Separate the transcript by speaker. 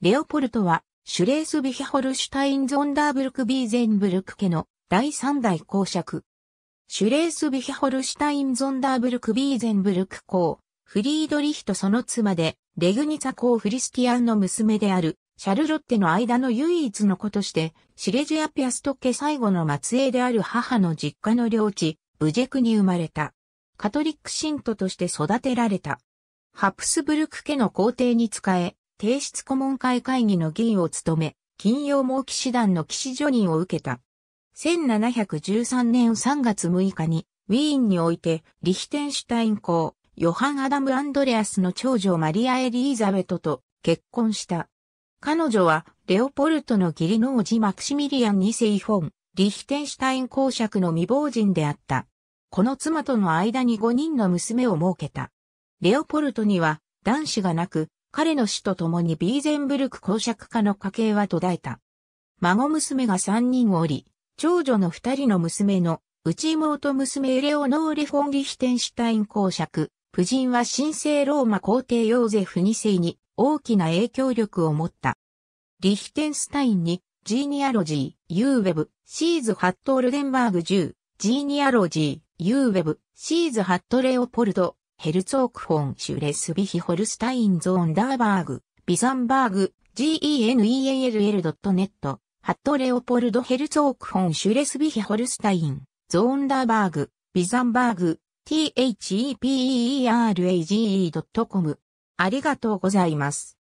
Speaker 1: レ
Speaker 2: オポルトは、シュレースビヒホルシュタインゾンダーブルク・ビーゼンブルク家の第三代公爵。シュレースビヒホルシュタインゾンダーブルク・ビーゼンブルク公、フリードリヒとその妻で、レグニツァ公フリスティアンの娘である、シャルロッテの間の唯一の子として、シレジュア・ピアスト家最後の末裔である母の実家の領地、ブジェクに生まれた。カトリック信徒として育てられた。ハプスブルク家の皇帝に仕え、提出顧問会会議の議員を務め、金曜猛騎士団の騎士助任を受けた。1713年3月6日に、ウィーンにおいて、リヒテンシュタイン公、ヨハン・アダム・アンドレアスの長女マリア・エリーザベトと結婚した。彼女は、レオポルトの義理の叔父マクシミリアン2世フォン、リヒテンシュタイン公爵の未亡人であった。この妻との間に5人の娘を設けた。レオポルトには男子がなく、彼の死と共にビーゼンブルク公爵家の家系は途絶えた。孫娘が三人おり、長女の二人の娘の、内妹娘エレオノーレ・フォンリヒテンシュタイン公爵、夫人は神聖ローマ皇帝ヨーゼフ2世に大きな影響力を持った。リヒテンスタインに、ジーニアロジー、ユーウェブ、シーズ・ハット・オルデンバーグ10、ジーニアロジー、ユーウェブ、シーズ・ハット・レオポルド、ヘルツォークフォンシュレスビヒホルスタインゾーンダーバーグ、ビザンバーグ、genall.net、ハットレオポルドヘルツォークフォンシュレスビヒホルスタイン、ゾーンダーバーグ、ビザンバーグ、theperage.com。ありがとうございます。